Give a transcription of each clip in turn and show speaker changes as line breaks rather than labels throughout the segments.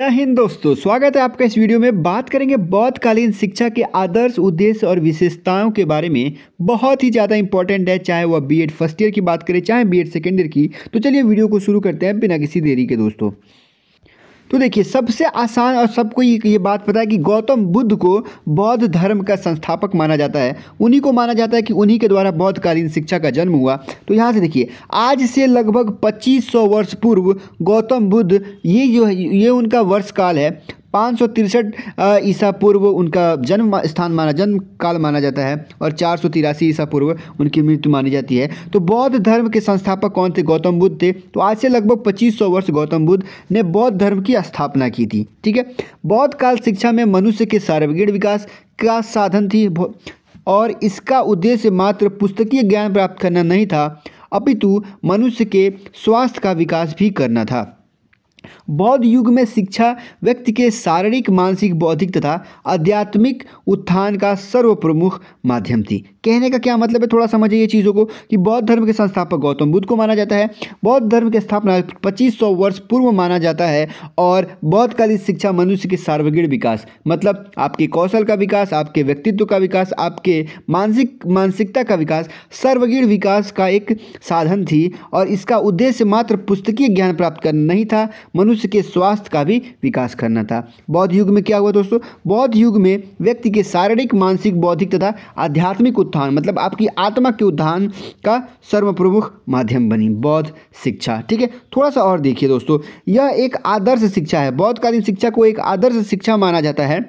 जय हिंद दोस्तों स्वागत है आपका इस वीडियो में बात करेंगे बौद्धकालीन शिक्षा के आदर्श उद्देश्य और विशेषताओं के बारे में बहुत ही ज़्यादा इंपॉर्टेंट है चाहे वह बीएड फर्स्ट ईयर की बात करें चाहे बीएड सेकेंड ईयर की तो चलिए वीडियो को शुरू करते हैं बिना किसी देरी के दोस्तों तो देखिए सबसे आसान और सबको ये ये बात पता है कि गौतम बुद्ध को बौद्ध धर्म का संस्थापक माना जाता है उन्हीं को माना जाता है कि उन्हीं के द्वारा बौद्धकालीन शिक्षा का जन्म हुआ तो यहाँ से देखिए आज से लगभग 2500 वर्ष पूर्व गौतम बुद्ध ये जो है ये उनका वर्षकाल है पाँच सौ तिरसठ ईसा पूर्व उनका जन्म स्थान माना जन्म काल माना जाता है और चार सौ तिरासी ईसा पूर्व उनकी मृत्यु मानी जाती है तो बौद्ध धर्म के संस्थापक कौन थे गौतम बुद्ध थे तो आज से लगभग पच्चीस सौ वर्ष गौतम बुद्ध ने बौद्ध धर्म की स्थापना की थी ठीक है बौद्ध काल शिक्षा में मनुष्य के सर्वगीण विकास का साधन थी और इसका उद्देश्य मात्र पुस्तकीय ज्ञान प्राप्त करना नहीं था अपितु मनुष्य के स्वास्थ्य का विकास भी करना था बौद्ध युग में शिक्षा व्यक्ति के शारीरिक मानसिक बौद्धिक तथा आध्यात्मिक उत्थान का सर्वप्रमुख माध्यम थी कहने का क्या मतलब है थोड़ा समझिए ये चीज़ों को कि बौद्ध धर्म के संस्थापक गौतम बुद्ध को माना जाता है बौद्ध धर्म की स्थापना 2500 वर्ष पूर्व माना जाता है और बौद्ध काली शिक्षा मनुष्य के सार्वगीण विकास मतलब आपके कौशल का विकास आपके व्यक्तित्व का विकास आपके मानसिक मानसिकता का विकास सर्वगीण विकास का एक साधन थी और इसका उद्देश्य मात्र पुस्तकीय ज्ञान प्राप्त करना नहीं था मनुष्य के स्वास्थ्य का भी विकास करना था बौद्ध युग में क्या हुआ दोस्तों बौद्ध युग में व्यक्ति के शारीरिक मानसिक बौद्धिक तथा आध्यात्मिक उत्थान मतलब आपकी आत्मा के उत्थान का सर्व प्रमुख माध्यम बनी बौद्ध शिक्षा ठीक है थोड़ा सा और देखिए दोस्तों यह एक आदर्श शिक्षा है बौद्ध कालीन शिक्षा को एक आदर्श शिक्षा माना जाता है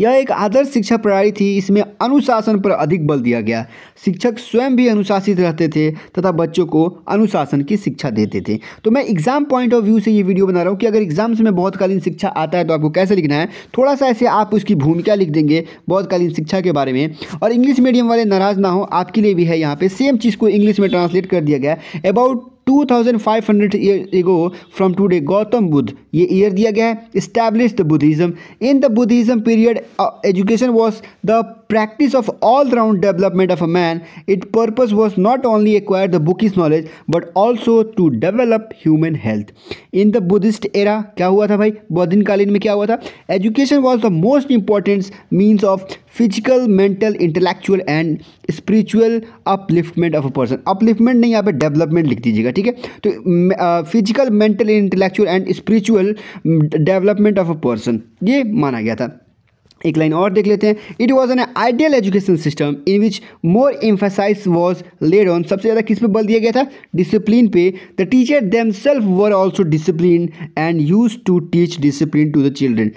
यह एक आदर्श शिक्षा प्रणाली थी इसमें अनुशासन पर अधिक बल दिया गया शिक्षक स्वयं भी अनुशासित रहते थे तथा बच्चों को अनुशासन की शिक्षा देते थे तो मैं एग्जाम पॉइंट ऑफ व्यू से ये वीडियो बना रहा हूँ कि अगर एग्जाम्स में बहुतकालीन शिक्षा आता है तो आपको कैसे लिखना है थोड़ा सा ऐसे आप उसकी भूमिका लिख देंगे बहुतकालीन शिक्षा के बारे में और इंग्लिश मीडियम वाले नाराज ना हो आपके लिए भी है यहाँ पर सेम चीज़ को इंग्लिश में ट्रांसलेट कर दिया गया about two thousand five hundred year ago from today Gautam Buddha ये ईयर दिया गया है establish the Buddhism in the Buddhism period education was the practice of all-round development of a man, its purpose was not only acquire the bookish knowledge but also to develop human health. In the Buddhist era, क्या हुआ था भाई बौद्धिन कालीन में क्या हुआ था education was the most important means of physical mental intellectual and spiritual upliftment of a person upliftment नहीं यहाँ पे डेवलपमेंट लिख दीजिएगा ठीक है तो physical mental intellectual and spiritual development of a person mm, ये माना गया था एक लाइन और देख लेते हैं it was an ideal education system in which more emphasize was laid on सबसे ज़्यादा किस पे बल दिया गया था डिसिप्लिन पे the teacher them self were also discipline and use to teach discipline to the children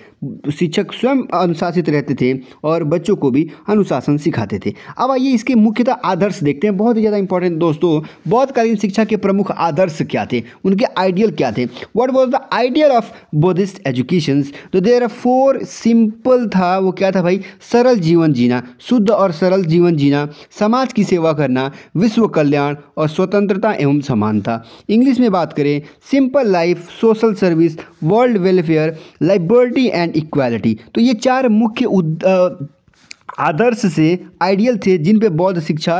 शिक्षक स्वयं अनुशासित रहते थे और बच्चों को भी अनुशासन सिखाते थे अब आइए इसके मुख्यतः आदर्श देखते हैं बहुत ही ज़्यादा इंपॉर्टेंट दोस्तों बौद्धकालीन शिक्षा के प्रमुख आदर्श क्या थे उनके आइडियल क्या थे what was the ideal of Buddhist education तो देर आर फोर सिंपल था था वो क्या था भाई सरल जीवन जीना शुद्ध और सरल जीवन जीना समाज की सेवा करना विश्व कल्याण और स्वतंत्रता एवं समानता इंग्लिश में बात करें simple life social service world welfare liberty and equality तो ये चार मुख्य आदर्श से आइडियल थे जिन पे बौद्ध शिक्षा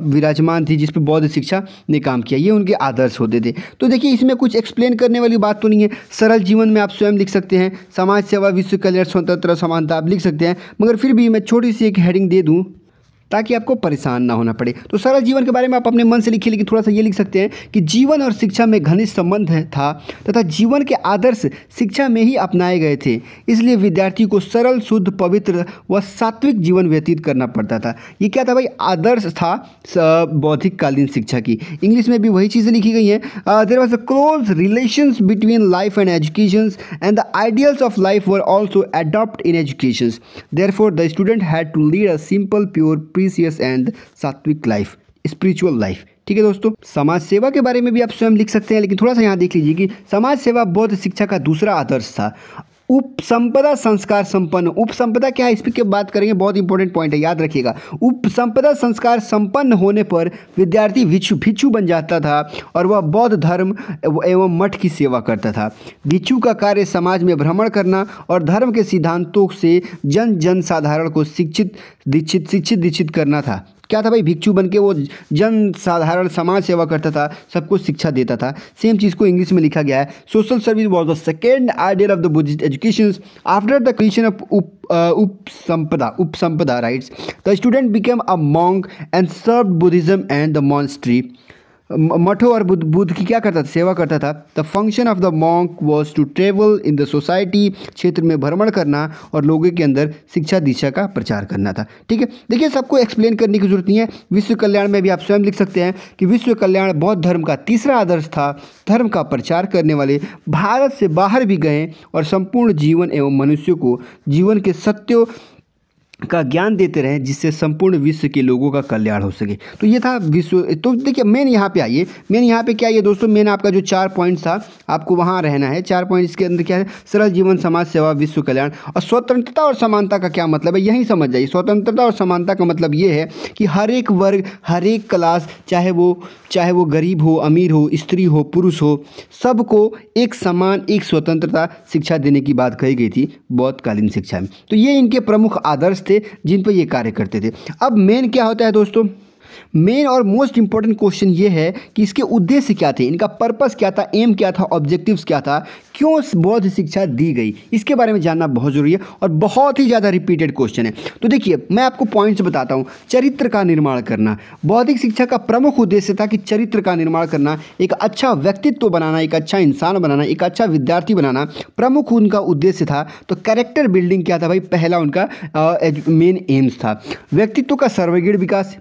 विराजमान थी जिस पे बौद्ध शिक्षा ने काम किया ये उनके आदर्श होते थे तो देखिए इसमें कुछ एक्सप्लेन करने वाली बात तो नहीं है सरल जीवन में आप स्वयं लिख सकते हैं समाज सेवा विश्व कल्याण स्वतंत्र समानता आप लिख सकते हैं मगर फिर भी मैं छोटी सी एक हेडिंग दे दूँ ताकि आपको परेशान ना होना पड़े तो सरल जीवन के बारे में आप अपने मन से लिखिए लेकिन थोड़ा सा ये लिख सकते हैं कि जीवन और शिक्षा में घनिष्ठ संबंध था तथा जीवन के आदर्श शिक्षा में ही अपनाए गए थे इसलिए विद्यार्थी को सरल शुद्ध पवित्र व सात्विक जीवन व्यतीत करना पड़ता था ये क्या था भाई आदर्श था बौद्धिक कालीन शिक्षा की इंग्लिश में भी वही चीज़ें लिखी गई हैं there was a close relation between life and education and the ideals of life were also adopt in education there the student had to lead a simple pure spacious and sattvik life spiritual life ठीक है दोस्तों समाज सेवा के बारे में भी आप स्वयं लिख सकते हैं लेकिन थोड़ा सा यहाँ देख लीजिए कि समाज सेवा बौद्ध शिक्षा का दूसरा आदर्श था उपसंपदा संस्कार संपन्न उपसंपदा क्या है इस पर बात करेंगे बहुत इंपॉर्टेंट पॉइंट है याद रखिएगा उपसंपदा संस्कार संपन्न होने पर विद्यार्थी भिक्षु भिक्षु बन जाता था और वह बौद्ध धर्म एवं मठ की सेवा करता था भिक्षु का कार्य समाज में भ्रमण करना और धर्म के सिद्धांतों से जन जन साधारण को शिक्षित दीक्षित शिक्षित दीक्षित करना था क्या था भाई भिक्षु बन के वो जन साधारण समाज सेवा करता था सबको शिक्षा देता था सेम चीज़ को इंग्लिश में लिखा गया है social service was the second ideal of the Buddhist education after the creation of Upasampada Upasampada rites the student became a monk and serve Buddhism and the monastery मठों और बुद्ध बुद्ध की क्या करता था सेवा करता था the function of the monk was to travel in the society क्षेत्र में भ्रमण करना और लोगों के अंदर शिक्षा दीक्षा का प्रचार करना था ठीक है देखिए सबको एक्सप्लेन करने की जरूरत नहीं है विश्व कल्याण में भी आप स्वयं लिख सकते हैं कि विश्व कल्याण बौद्ध धर्म का तीसरा आदर्श था धर्म का प्रचार करने वाले भारत से बाहर भी गए और संपूर्ण जीवन एवं मनुष्यों को जीवन के सत्यों का ज्ञान देते रहें जिससे संपूर्ण विश्व के लोगों का कल्याण हो सके तो ये था विश्व तो देखिए मेन यहाँ पे आइए मेन यहाँ पे क्या ये दोस्तों मेन आपका जो चार पॉइंट्स था आपको वहाँ रहना है चार पॉइंट्स के अंदर क्या है सरल जीवन समाज सेवा विश्व कल्याण और स्वतंत्रता और समानता का क्या मतलब है यही समझ जाइए स्वतंत्रता और समानता का मतलब ये है कि हर एक वर्ग हर एक क्लास चाहे वो चाहे वो गरीब हो अमीर हो स्त्री हो पुरुष हो सबको एक समान एक स्वतंत्रता शिक्षा देने की बात कही गई थी बौद्धकालीन शिक्षा में तो ये इनके प्रमुख आदर्श थे जिन पर ये कार्य करते थे अब मेन क्या होता है दोस्तों मेन और मोस्ट इंपॉर्टेंट क्वेश्चन ये है कि इसके उद्देश्य क्या थे इनका पर्पस क्या था एम क्या था ऑब्जेक्टिव्स क्या था क्यों बौद्ध शिक्षा दी गई इसके बारे में जानना बहुत ज़रूरी है और बहुत ही ज़्यादा रिपीटेड क्वेश्चन है तो देखिए मैं आपको पॉइंट्स बताता हूँ चरित्र का निर्माण करना बौद्धिक शिक्षा का प्रमुख उद्देश्य था कि चरित्र का निर्माण करना एक अच्छा व्यक्तित्व बनाना एक अच्छा इंसान बनाना एक अच्छा विद्यार्थी बनाना प्रमुख उनका उद्देश्य था तो कैरेक्टर बिल्डिंग क्या था भाई पहला उनका मेन एम्स था व्यक्तित्व का सर्वगीण विकास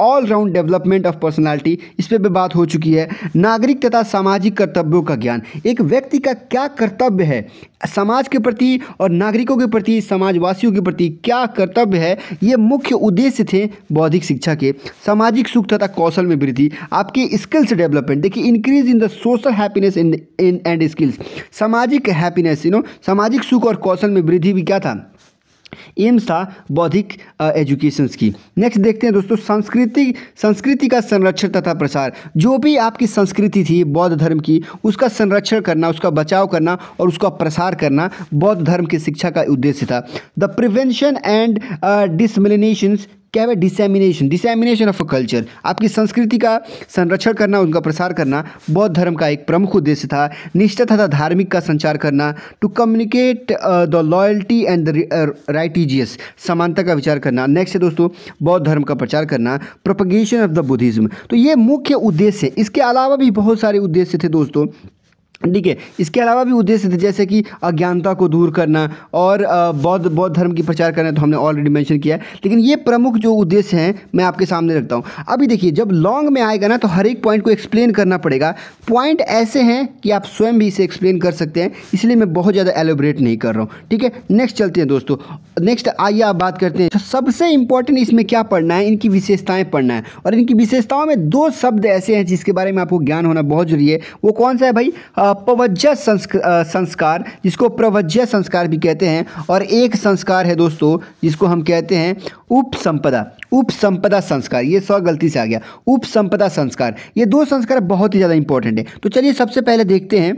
all round development of personality इस पर भी बात हो चुकी है नागरिक तथा सामाजिक कर्तव्यों का ज्ञान एक व्यक्ति का क्या कर्तव्य है समाज के प्रति और नागरिकों के प्रति समाजवासियों के प्रति क्या कर्तव्य है ये मुख्य उद्देश्य थे बौद्धिक शिक्षा के सामाजिक सुख तथा कौशल में वृद्धि आपकी स्किल्स डेवलपमेंट देखिए increase in the social happiness in and skills सामाजिक हैप्पीनेस यू नो सामाजिक सुख और कौशल में वृद्धि भी क्या था एम्स था बौद्धिक एजुकेशन की नेक्स्ट देखते हैं दोस्तों संस्कृति संस्कृति का संरक्षण तथा प्रसार जो भी आपकी संस्कृति थी बौद्ध धर्म की उसका संरक्षण करना उसका बचाव करना और उसका प्रसार करना बौद्ध धर्म की शिक्षा का उद्देश्य था द प्रिवेंशन एंड डिसमिलिनेशंस क्या है dissemination dissemination of a culture आपकी संस्कृति का संरक्षण करना उनका प्रसार करना बौद्ध धर्म का एक प्रमुख उद्देश्य था निष्ठा तथा धार्मिक का संचार करना to communicate the loyalty and the righteous समानता का विचार करना नेक्स्ट है दोस्तों बौद्ध धर्म का प्रचार करना प्रोपगेशन ऑफ द बुद्धिज़्म तो ये मुख्य उद्देश्य इसके अलावा भी बहुत सारे उद्देश्य थे दोस्तों ठीक है इसके अलावा भी उद्देश्य थे जैसे कि अज्ञानता को दूर करना और बौद्ध बौद्ध धर्म की प्रचार करना तो हमने ऑलरेडी मेंशन किया है लेकिन ये प्रमुख जो उद्देश्य हैं मैं आपके सामने रखता हूँ अभी देखिए जब लॉन्ग में आएगा ना तो हर एक पॉइंट को एक्सप्लेन करना पड़ेगा पॉइंट ऐसे हैं कि आप स्वयं भी इसे एक्सप्लेन कर सकते हैं इसलिए मैं बहुत ज़्यादा एलोबरेट नहीं कर रहा हूँ ठीक है नेक्स्ट चलते हैं दोस्तों नेक्स्ट आइए आप बात करते हैं तो सबसे इंपॉर्टेंट इसमें क्या पढ़ना है इनकी विशेषताएँ पढ़ना है और इनकी विशेषताओं में दो शब्द ऐसे हैं जिसके बारे में आपको ज्ञान होना बहुत जरूरी है वो कौन सा है भाई प्रवज्या संस्कार जिसको प्रवज्ज संस्कार भी कहते हैं और एक संस्कार है दोस्तों जिसको हम कहते हैं उपसंपदा उपसंपदा संस्कार ये सौ गलती से आ गया उपसंपदा संस्कार ये दो संस्कार बहुत ही ज़्यादा इंपॉर्टेंट है तो चलिए सबसे पहले देखते हैं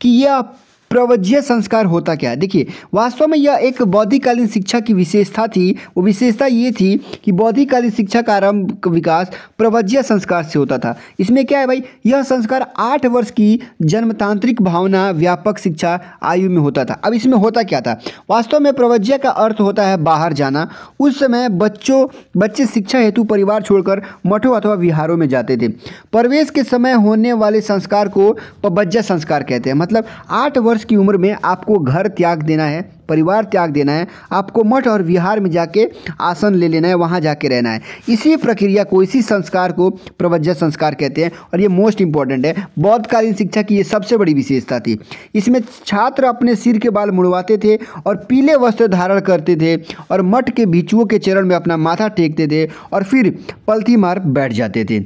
कि यह प्रवज्य संस्कार होता क्या है देखिए वास्तव में यह एक बौद्धिकालीन शिक्षा की विशेषता थी वो विशेषता ये थी कि बौद्धिकालीन शिक्षा का आरंभ विकास प्रवज्य संस्कार से होता था इसमें क्या है भाई यह संस्कार आठ वर्ष की जन्मतांत्रिक भावना व्यापक शिक्षा आयु में होता था अब इसमें होता क्या था वास्तव में प्रवज्य का अर्थ होता है बाहर जाना उस समय बच्चों बच्चे शिक्षा हेतु परिवार छोड़कर मठों अथवा विहारों में जाते थे प्रवेश के समय होने वाले संस्कार को पबज्जा संस्कार कहते हैं मतलब आठ वर्ष वर्ष की उम्र में आपको घर त्याग देना है परिवार त्याग देना है आपको मठ और विहार में जाके आसन ले लेना है वहाँ जाके रहना है इसी प्रक्रिया को इसी संस्कार को प्रवज्ज संस्कार कहते हैं और ये मोस्ट इंपॉर्टेंट है बौद्धकालीन शिक्षा की ये सबसे बड़ी विशेषता थी इसमें छात्र अपने सिर के बाल मुड़वाते थे और पीले वस्त्र धारण करते थे और मठ के भिचुओं के चरण में अपना माथा टेकते थे और फिर पलथी मार बैठ जाते थे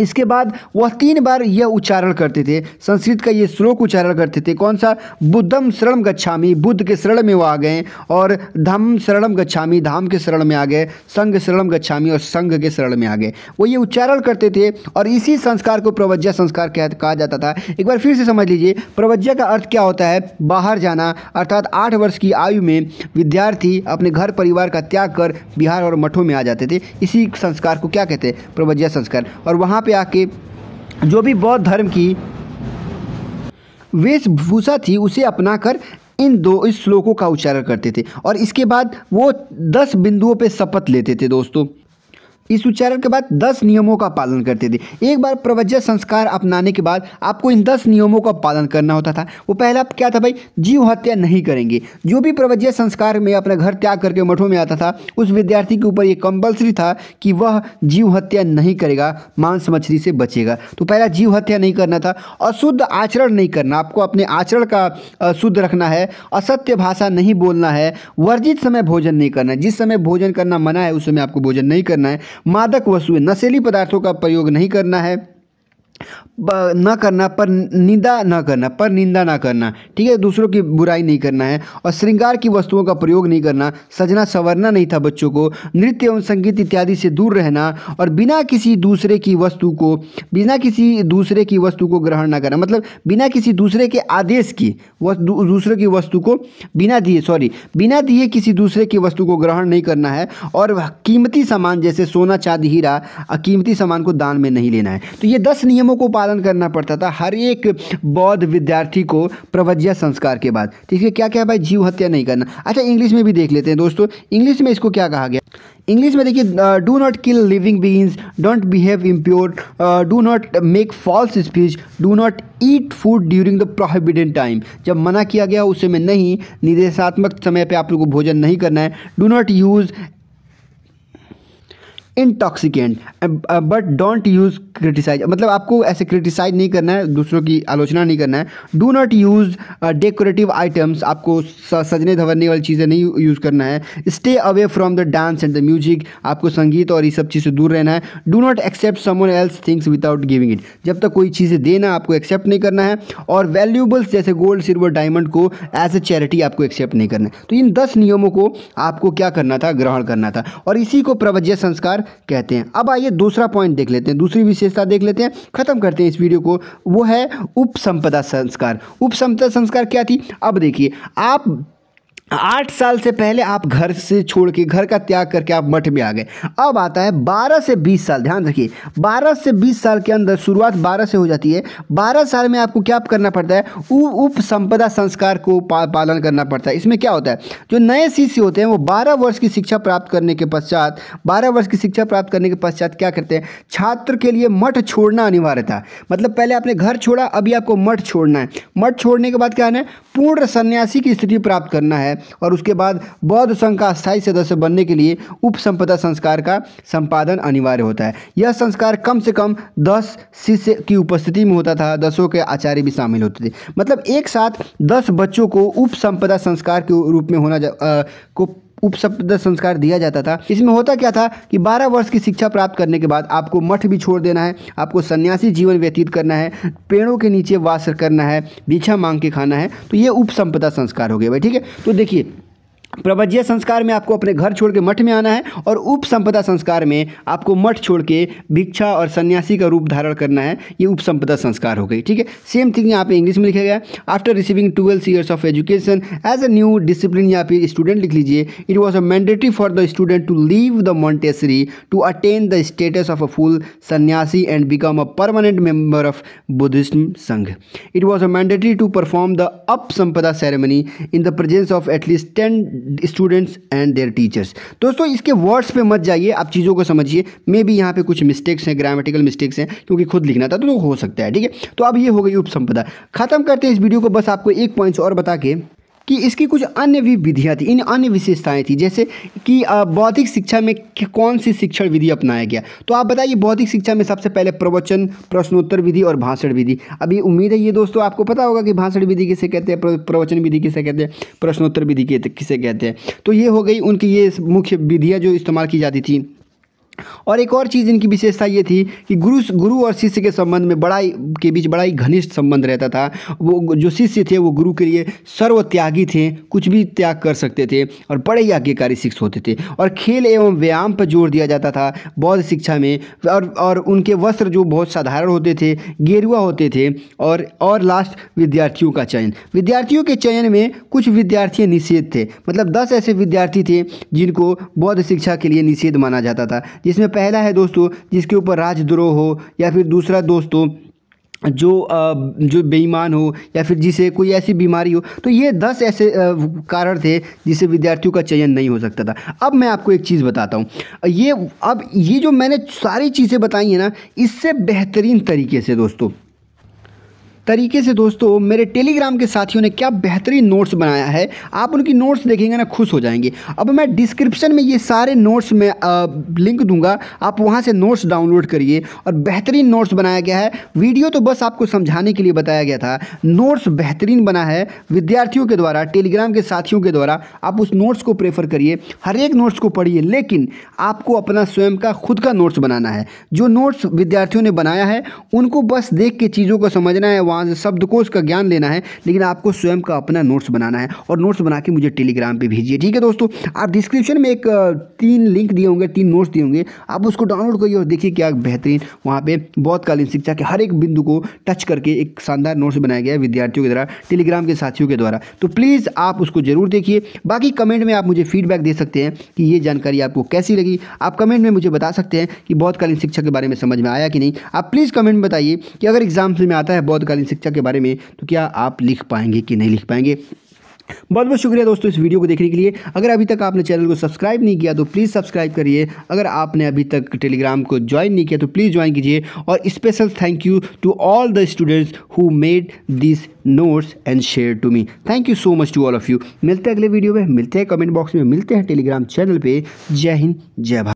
इसके बाद वह तीन बार यह उच्चारण करते थे संस्कृत का ये श्लोक उच्चारण करते थे कौन सा बुद्धम शरण गच्छामी बुद्ध के शरण में वो आ गए और धम शरणम गच्छामी धाम के शरण में आ गए संघ शरणम गच्छामी और संघ के शरण में आ गए वो ये उच्चारण करते थे और इसी संस्कार को प्रवज्ञा संस्कार कहा जाता था एक बार फिर से समझ लीजिए प्रवज्ञा का अर्थ क्या होता है बाहर जाना अर्थात आठ वर्ष की आयु में विद्यार्थी अपने घर परिवार का त्याग कर बिहार और मठों में आ जाते थे इसी संस्कार को क्या कहते हैं प्रवज्ञा संस्कार और वहाँ पे आके जो भी बौद्ध धर्म की वेशभूषा थी उसे अपनाकर इन दो इस श्लोकों का उच्चारण करते थे और इसके बाद वो दस बिंदुओं पे शपथ लेते थे दोस्तों इस उच्चारण के बाद दस नियमों का पालन करते थे एक बार प्रवज्य संस्कार अपनाने के बाद आपको इन दस नियमों का पालन करना होता था वो पहला क्या था भाई जीव हत्या नहीं करेंगे जो भी प्रवज्य संस्कार में अपना घर त्याग करके मठों में आता था उस विद्यार्थी के ऊपर ये कंपल्सरी था कि वह जीव हत्या नहीं करेगा मांस मछली से बचेगा तो पहला जीव हत्या नहीं करना था अशुद्ध आचरण नहीं करना आपको अपने आचरण का शुद्ध रखना है असत्य भाषा नहीं बोलना है वर्जित समय भोजन नहीं करना है जिस समय भोजन करना मना है उस समय आपको भोजन नहीं करना है मादक वस्तुएं नशेली पदार्थों का प्रयोग नहीं करना है न करना पर निंदा न करना पर निंदा ना करना ठीक है दूसरों की बुराई नहीं करना है और श्रृंगार की वस्तुओं का प्रयोग नहीं करना सजना संवरना नहीं था बच्चों को नृत्य एवं संगीत इत्यादि से दूर रहना और बिना किसी दूसरे की वस्तु को बिना किसी दूसरे की वस्तु को ग्रहण ना करना मतलब बिना किसी दूसरे के आदेश की दूसरे की वस्तु को बिना दिए सॉरी बिना दिए किसी दूसरे की वस्तु को ग्रहण नहीं करना है और कीमती सामान जैसे सोना चांदी हीरा कीमती सामान को दान में नहीं लेना है तो ये दस नियम नियमों को पालन करना पड़ता था हर एक बौद्ध विद्यार्थी को प्रवज्ञा संस्कार के बाद ठीक तो है क्या क्या भाई जीव हत्या नहीं करना अच्छा इंग्लिश में भी देख लेते हैं दोस्तों इंग्लिश में इसको क्या कहा गया इंग्लिश में देखिए do not kill living beings don't behave impure do not make false speech do not eat food during the prohibited time जब मना किया गया उस समय नहीं निर्देशात्मक समय पे आप लोगों को भोजन नहीं करना है do not use intoxicant but don't use criticise मतलब आपको ऐसे क्रिटिसाइज नहीं करना है दूसरों की आलोचना नहीं करना है do not use decorative items आपको सजने धवरने वाली चीज़ें नहीं यूज़ करना है stay away from the dance and the music आपको संगीत और ये सब चीज़ से दूर रहना है do not accept someone else things without giving it जब तक कोई चीज़ें देना आपको एक्सेप्ट नहीं करना है और वैल्यूबल्स जैसे गोल्ड सिल्वर डायमंड को एज ए चैरिटी आपको एक्सेप्ट नहीं करना है तो इन दस नियमों को आपको क्या करना था ग्रहण करना था और इसी को प्रवज्य संस्कार कहते हैं अब आइए दूसरा पॉइंट देख लेते हैं दूसरी विशेषता देख लेते हैं खत्म करते हैं इस वीडियो को वो है उपसंपदा संस्कार उपसंपदा संस्कार क्या थी अब देखिए आप आठ साल से पहले आप घर से छोड़ के घर का त्याग करके आप मठ में आ गए अब आता है बारह से बीस साल ध्यान रखिए बारह से बीस साल के अंदर शुरुआत बारह से हो जाती है बारह साल में आपको क्या करना पड़ता है उप संपदा संस्कार को पालन करना पड़ता है इसमें क्या होता है जो नए शिष्य होते हैं वो बारह वर्ष की शिक्षा प्राप्त करने के पश्चात बारह वर्ष की शिक्षा प्राप्त करने के पश्चात क्या करते हैं छात्र के लिए मठ छोड़ना अनिवार्य था मतलब पहले आपने घर छोड़ा अभी आपको मठ छोड़ना है मठ छोड़ने के बाद क्या है पूर्ण सन्यासी की स्थिति प्राप्त करना है है और उसके बाद बौद्ध संघ का स्थायी सदस्य बनने के लिए उपसंपदा संस्कार का संपादन अनिवार्य होता है यह संस्कार कम से कम दस शिष्य की उपस्थिति में होता था दसों के आचार्य भी शामिल होते थे मतलब एक साथ दस बच्चों को उपसंपदा संस्कार के रूप में होना आ, को उपशब्द संस्कार दिया जाता था इसमें होता क्या था कि बारह वर्ष की शिक्षा प्राप्त करने के बाद आपको मठ भी छोड़ देना है आपको सन्यासी जीवन व्यतीत करना है पेड़ों के नीचे वास करना है भीछा मांग के खाना है तो ये उपसंपदा संस्कार हो गया भाई ठीक है तो देखिए प्रवज्य संस्कार में आपको अपने घर छोड़ के मठ में आना है और उप संपदा संस्कार में आपको मठ छोड़ के भिक्षा और सन्यासी का रूप धारण करना है ये उप संपदा संस्कार हो गई ठीक है सेम थिंग यहाँ पे इंग्लिश में लिखा गया after receiving twelve years of education as a new discipline यहाँ पे स्टूडेंट लिख लीजिए it was a mandatory for the student to leave the monastery to attend the status of a full sannyasi and become a permanent member of Buddhist sangha it was a mandatory to perform the upasampada ceremony in the presence of at least ten students and their teachers दोस्तों इसके words पे मत जाइए आप चीज़ों को समझिए मे भी यहाँ पे कुछ मिस्टेक्स हैं ग्रामेटिकल मिस्टेक्स हैं क्योंकि खुद लिखना था तो हो सकता है ठीक है तो अब ये हो गई उपसंपदा खत्म करते हैं इस वीडियो को बस आपको एक पॉइंट्स और बता के कि इसकी कुछ अन्य भी विधियाँ थी इन अन्य विशेषताएं थी जैसे कि बौद्धिक शिक्षा में कौन सी शिक्षण विधि अपनाया गया तो आप बताइए बौद्धिक शिक्षा में सबसे पहले प्रवचन प्रश्नोत्तर विधि और भाषण विधि अभी उम्मीद है ये दोस्तों आपको पता होगा कि भाषण विधि किसे कहते हैं प्रवचन विधि किसे कहते हैं प्रश्नोत्तर विधि किसे कहते हैं तो ये हो गई उनकी ये मुख्य विधियाँ जो इस्तेमाल की जाती थी और एक और चीज़ इनकी विशेषता ये थी कि गुरु गुरु और शिष्य के संबंध में बड़ा के बीच बड़ा ही घनिष्ठ संबंध रहता था वो जो शिष्य थे वो गुरु के लिए सर्व त्यागी थे कुछ भी त्याग कर सकते थे और बड़े ही आज्ञाकारी शिक्षक होते थे और खेल एवं व्यायाम पर जोर दिया जाता था बौद्ध शिक्षा में और और उनके वस्त्र जो बहुत साधारण होते थे गेरुआ होते थे और और लास्ट विद्यार्थियों का चयन विद्यार्थियों के चयन में कुछ विद्यार्थी निषेध थे मतलब दस ऐसे विद्यार्थी थे जिनको बौद्ध शिक्षा के लिए निषेध माना जाता था जिसमें पहला है दोस्तों जिसके ऊपर राजद्रोह हो या फिर दूसरा दोस्तों जो जो बेईमान हो या फिर जिसे कोई ऐसी बीमारी हो तो ये दस ऐसे कारण थे जिसे विद्यार्थियों का चयन नहीं हो सकता था अब मैं आपको एक चीज़ बताता हूँ ये अब ये जो मैंने सारी चीज़ें बताई हैं ना इससे बेहतरीन तरीके से दोस्तों तरीके से दोस्तों मेरे टेलीग्राम के साथियों ने क्या बेहतरीन नोट्स बनाया है आप उनकी नोट्स देखेंगे ना खुश हो जाएंगे अब मैं डिस्क्रिप्शन में ये सारे नोट्स में लिंक दूंगा आप वहाँ से नोट्स डाउनलोड करिए और बेहतरीन नोट्स बनाया गया है वीडियो तो बस आपको समझाने के लिए बताया गया था नोट्स बेहतरीन बना है विद्यार्थियों के द्वारा टेलीग्राम के साथियों के द्वारा आप उस नोट्स को प्रेफर करिए हर एक नोट्स को पढ़िए लेकिन आपको अपना स्वयं का खुद का नोट्स बनाना है जो नोट्स विद्यार्थियों ने बनाया है उनको बस देख के चीज़ों को समझना है वहाँ से शब्दकोश का ज्ञान लेना है लेकिन आपको स्वयं का अपना नोट्स बनाना है और नोट्स बना के मुझे टेलीग्राम पर भेजिए ठीक है दोस्तों आप डिस्क्रिप्शन में एक तीन लिंक दिए होंगे तीन नोट्स दिए होंगे आप उसको डाउनलोड करिए और देखिए क्या बेहतरीन वहाँ पर बौद्धकालीन शिक्षा के हर एक बिंदु को टच करके एक शानदार नोट्स बनाया गया है विद्यार्थियों के द्वारा टेलीग्राम के साथियों के द्वारा तो प्लीज़ आप उसको ज़रूर देखिए बाकी कमेंट में आप मुझे फीडबैक दे सकते हैं कि ये जानकारी आपको कैसी लगी आप कमेंट में मुझे बता सकते हैं कि बौद्धकालीन शिक्षा के बारे में समझ में आया कि नहीं आप प्लीज़ कमेंट में बताइए कि अगर एग्जाम्स में आता है बौद्धकालीन ऑनलाइन शिक्षा के बारे में तो क्या आप लिख पाएंगे कि नहीं लिख पाएंगे बहुत बहुत शुक्रिया दोस्तों इस वीडियो को देखने के लिए अगर अभी तक आपने चैनल को सब्सक्राइब नहीं किया तो प्लीज़ सब्सक्राइब करिए अगर आपने अभी तक टेलीग्राम को ज्वाइन नहीं किया तो प्लीज़ ज्वाइन कीजिए और special thank you to all the students who made this notes and share to me thank you so much to all of you मिलते हैं अगले वीडियो में मिलते हैं कमेंट बॉक्स में मिलते हैं टेलीग्राम चैनल पर जय हिंद जय भारत